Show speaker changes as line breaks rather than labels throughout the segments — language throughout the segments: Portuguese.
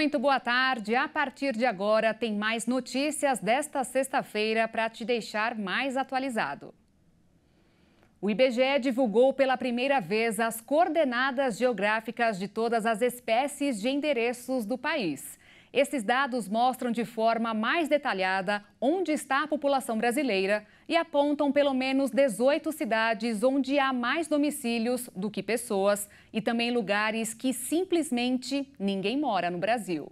Muito boa tarde. A partir de agora, tem mais notícias desta sexta-feira para te deixar mais atualizado. O IBGE divulgou pela primeira vez as coordenadas geográficas de todas as espécies de endereços do país. Esses dados mostram de forma mais detalhada onde está a população brasileira, e apontam pelo menos 18 cidades onde há mais domicílios do que pessoas e também lugares que simplesmente ninguém
mora no Brasil.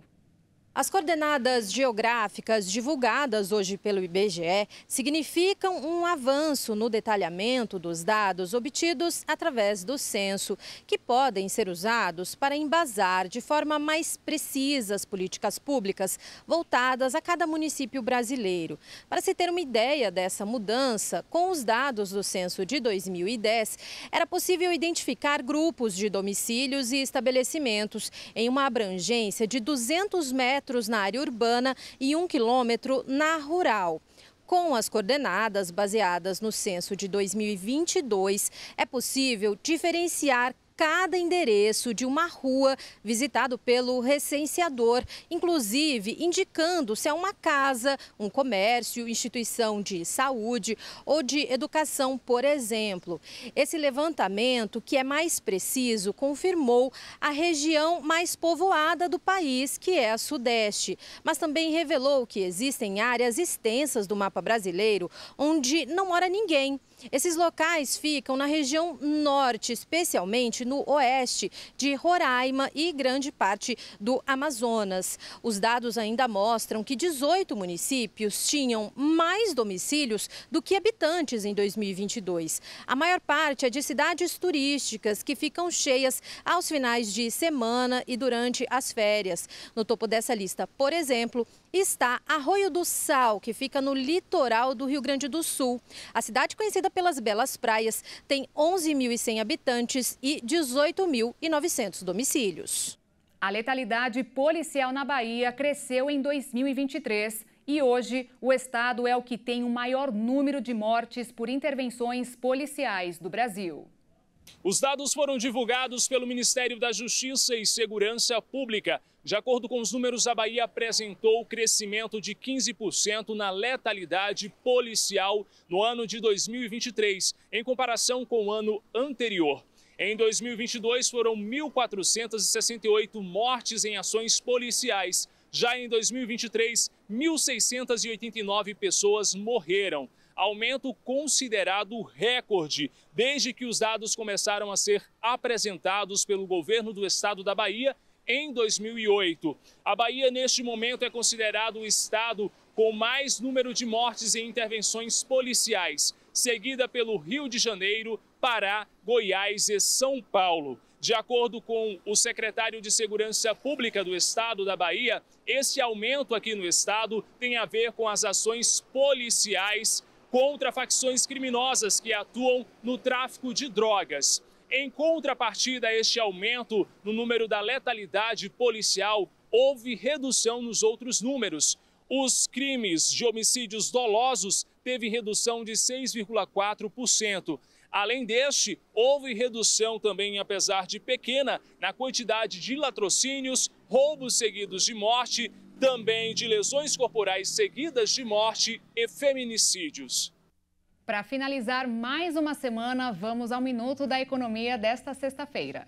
As coordenadas geográficas divulgadas hoje pelo IBGE significam um avanço no detalhamento dos dados obtidos através do censo, que podem ser usados para embasar de forma mais precisa as políticas públicas voltadas a cada município brasileiro. Para se ter uma ideia dessa mudança, com os dados do censo de 2010, era possível identificar grupos de domicílios e estabelecimentos em uma abrangência de 200 metros quilômetros na área urbana e um quilômetro na rural. Com as coordenadas baseadas no censo de 2022, é possível diferenciar cada endereço de uma rua visitado pelo recenseador, inclusive indicando se é uma casa, um comércio, instituição de saúde ou de educação, por exemplo. Esse levantamento, que é mais preciso, confirmou a região mais povoada do país, que é a Sudeste, mas também revelou que existem áreas extensas do mapa brasileiro onde não mora ninguém. Esses locais ficam na região norte, especialmente no oeste de Roraima e grande parte do Amazonas. Os dados ainda mostram que 18 municípios tinham mais domicílios do que habitantes em 2022. A maior parte é de cidades turísticas que ficam cheias aos finais de semana e durante as férias. No topo dessa lista, por exemplo, está Arroio do Sal, que fica no litoral do Rio Grande do Sul. A cidade conhecida pelas belas praias, tem 11.100 habitantes e 18.900 domicílios. A letalidade
policial na Bahia cresceu em 2023 e hoje o estado é o que tem o maior número de mortes por intervenções policiais do Brasil.
Os dados foram divulgados pelo Ministério da Justiça e Segurança Pública. De acordo com os números, a Bahia apresentou crescimento de 15% na letalidade policial no ano de 2023, em comparação com o ano anterior. Em 2022, foram 1.468 mortes em ações policiais. Já em 2023, 1.689 pessoas morreram aumento considerado recorde desde que os dados começaram a ser apresentados pelo governo do estado da Bahia em 2008. A Bahia, neste momento, é considerado o estado com mais número de mortes e intervenções policiais, seguida pelo Rio de Janeiro, Pará, Goiás e São Paulo. De acordo com o secretário de Segurança Pública do Estado da Bahia, esse aumento aqui no Estado tem a ver com as ações policiais contra facções criminosas que atuam no tráfico de drogas. Em contrapartida a este aumento no número da letalidade policial, houve redução nos outros números. Os crimes de homicídios dolosos teve redução de 6,4%. Além deste, houve redução também, apesar de pequena, na quantidade de latrocínios, roubos seguidos de morte, também de lesões corporais seguidas de morte e feminicídios.
Para finalizar mais uma semana, vamos ao Minuto da Economia desta sexta-feira.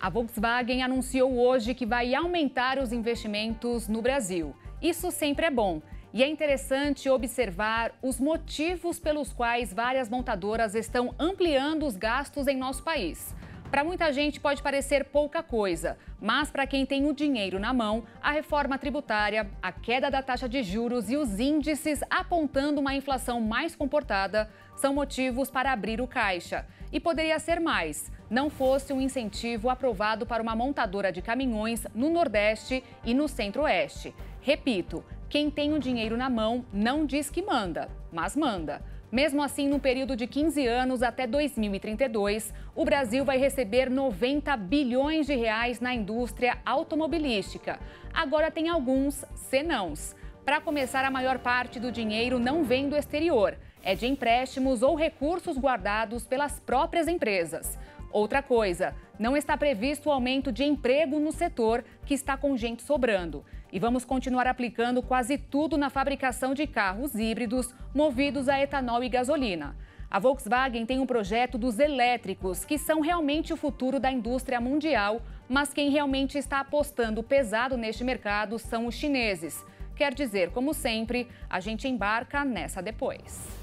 A Volkswagen anunciou hoje que vai aumentar os investimentos no Brasil. Isso sempre é bom. E é interessante observar os motivos pelos quais várias montadoras estão ampliando os gastos em nosso país. Para muita gente pode parecer pouca coisa, mas para quem tem o dinheiro na mão, a reforma tributária, a queda da taxa de juros e os índices apontando uma inflação mais comportada são motivos para abrir o caixa. E poderia ser mais, não fosse um incentivo aprovado para uma montadora de caminhões no Nordeste e no Centro-Oeste. Repito, quem tem o dinheiro na mão não diz que manda, mas manda. Mesmo assim, no período de 15 anos até 2032, o Brasil vai receber 90 bilhões de reais na indústria automobilística. Agora tem alguns senãos. Para começar, a maior parte do dinheiro não vem do exterior, é de empréstimos ou recursos guardados pelas próprias empresas. Outra coisa, não está previsto o aumento de emprego no setor que está com gente sobrando. E vamos continuar aplicando quase tudo na fabricação de carros híbridos movidos a etanol e gasolina. A Volkswagen tem um projeto dos elétricos, que são realmente o futuro da indústria mundial, mas quem realmente está apostando pesado neste mercado são os chineses. Quer dizer, como sempre, a gente embarca nessa depois.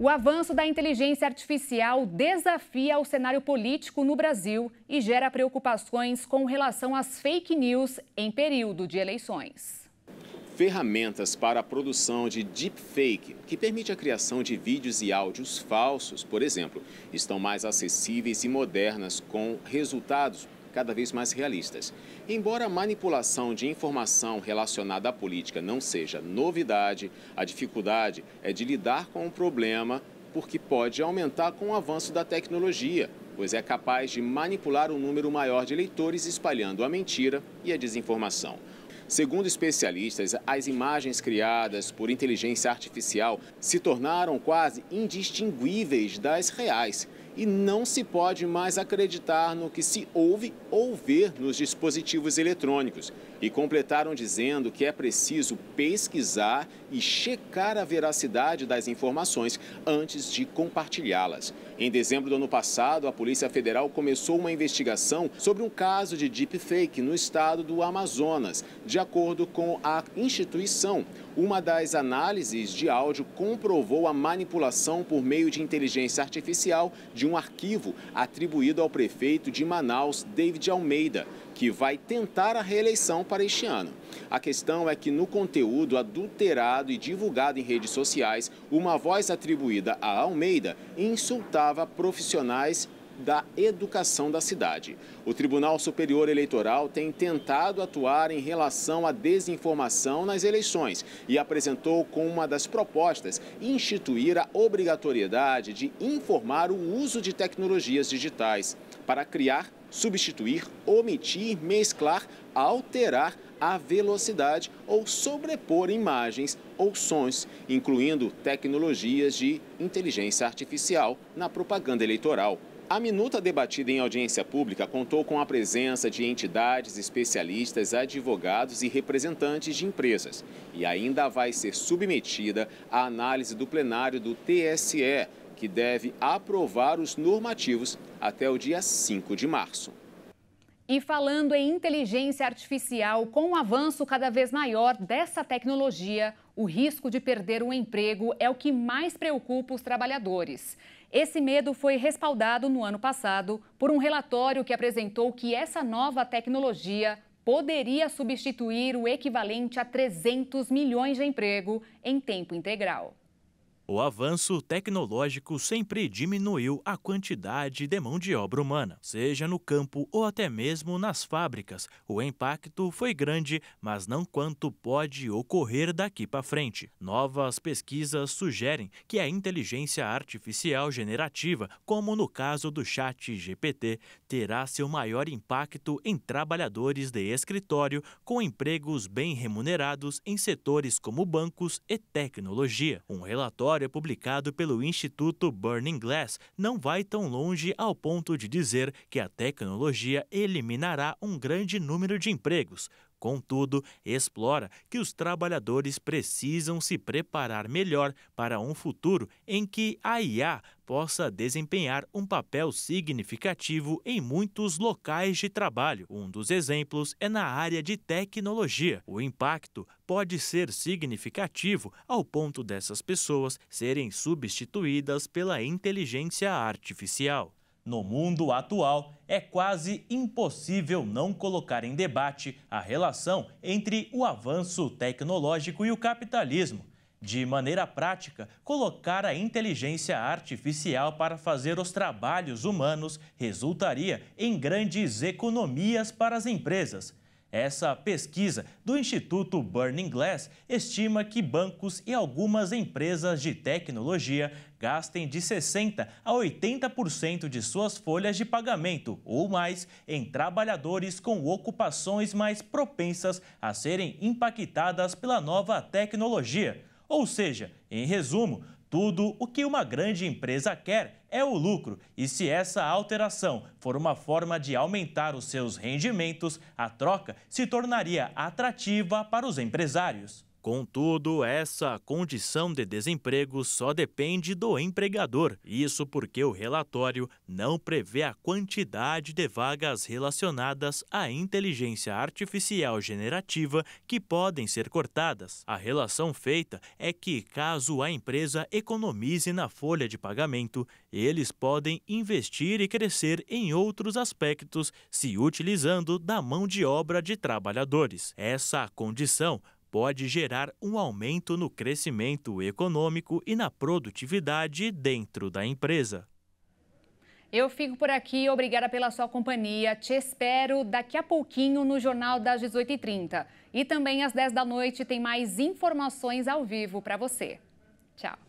O avanço da inteligência artificial desafia o cenário político no Brasil e gera preocupações com relação às fake news em período de eleições.
Ferramentas para a produção de deepfake, que permite a criação de vídeos e áudios falsos, por exemplo, estão mais acessíveis e modernas, com resultados cada vez mais realistas. Embora a manipulação de informação relacionada à política não seja novidade, a dificuldade é de lidar com o problema porque pode aumentar com o avanço da tecnologia, pois é capaz de manipular um número maior de eleitores espalhando a mentira e a desinformação. Segundo especialistas, as imagens criadas por inteligência artificial se tornaram quase indistinguíveis das reais e não se pode mais acreditar no que se ouve ou ver nos dispositivos eletrônicos. E completaram dizendo que é preciso pesquisar e checar a veracidade das informações antes de compartilhá-las. Em dezembro do ano passado, a Polícia Federal começou uma investigação sobre um caso de deepfake no estado do Amazonas, de acordo com a instituição. Uma das análises de áudio comprovou a manipulação por meio de inteligência artificial de um arquivo atribuído ao prefeito de Manaus, David Almeida, que vai tentar a reeleição para este ano. A questão é que no conteúdo adulterado e divulgado em redes sociais, uma voz atribuída a Almeida insultava profissionais da educação da cidade. O Tribunal Superior Eleitoral tem tentado atuar em relação à desinformação nas eleições e apresentou com uma das propostas instituir a obrigatoriedade de informar o uso de tecnologias digitais para criar, substituir, omitir, mesclar, alterar a velocidade ou sobrepor imagens ou sons, incluindo tecnologias de inteligência artificial na propaganda eleitoral. A minuta debatida em audiência pública contou com a presença de entidades, especialistas, advogados e representantes de empresas. E ainda vai ser submetida à análise do plenário do TSE, que deve aprovar os normativos até o dia 5 de março.
E falando em inteligência artificial, com o um avanço cada vez maior dessa tecnologia, o risco de perder o um emprego é o que mais preocupa os trabalhadores. Esse medo foi respaldado no ano passado por um relatório que apresentou que essa nova tecnologia poderia substituir o equivalente a 300 milhões de emprego em tempo integral.
O avanço tecnológico sempre diminuiu a quantidade de mão de obra humana, seja no campo ou até mesmo nas fábricas. O impacto foi grande, mas não quanto pode ocorrer daqui para frente. Novas pesquisas sugerem que a inteligência artificial generativa, como no caso do Chat GPT, terá seu maior impacto em trabalhadores de escritório com empregos bem remunerados em setores como bancos e tecnologia. Um relatório relatório publicado pelo Instituto Burning Glass não vai tão longe ao ponto de dizer que a tecnologia eliminará um grande número de empregos, Contudo, explora que os trabalhadores precisam se preparar melhor para um futuro em que a IA possa desempenhar um papel significativo em muitos locais de trabalho. Um dos exemplos é na área de tecnologia. O impacto pode ser significativo ao ponto dessas pessoas serem substituídas pela inteligência artificial. No mundo atual, é quase impossível não colocar em debate a relação entre o avanço tecnológico e o capitalismo. De maneira prática, colocar a inteligência artificial para fazer os trabalhos humanos resultaria em grandes economias para as empresas. Essa pesquisa do Instituto Burning Glass estima que bancos e algumas empresas de tecnologia gastem de 60% a 80% de suas folhas de pagamento ou mais em trabalhadores com ocupações mais propensas a serem impactadas pela nova tecnologia. Ou seja, em resumo, tudo o que uma grande empresa quer é o lucro, e se essa alteração for uma forma de aumentar os seus rendimentos, a troca se tornaria atrativa para os empresários. Contudo, essa condição de desemprego só depende do empregador, isso porque o relatório não prevê a quantidade de vagas relacionadas à inteligência artificial generativa que podem ser cortadas. A relação feita é que, caso a empresa economize na folha de pagamento, eles podem investir e crescer em outros aspectos, se utilizando da mão de obra de trabalhadores. Essa condição pode gerar um aumento no crescimento econômico e na produtividade dentro da empresa.
Eu fico por aqui, obrigada pela sua companhia. Te espero daqui a pouquinho no Jornal das 18h30. E também às 10 da noite tem mais informações ao vivo para você. Tchau.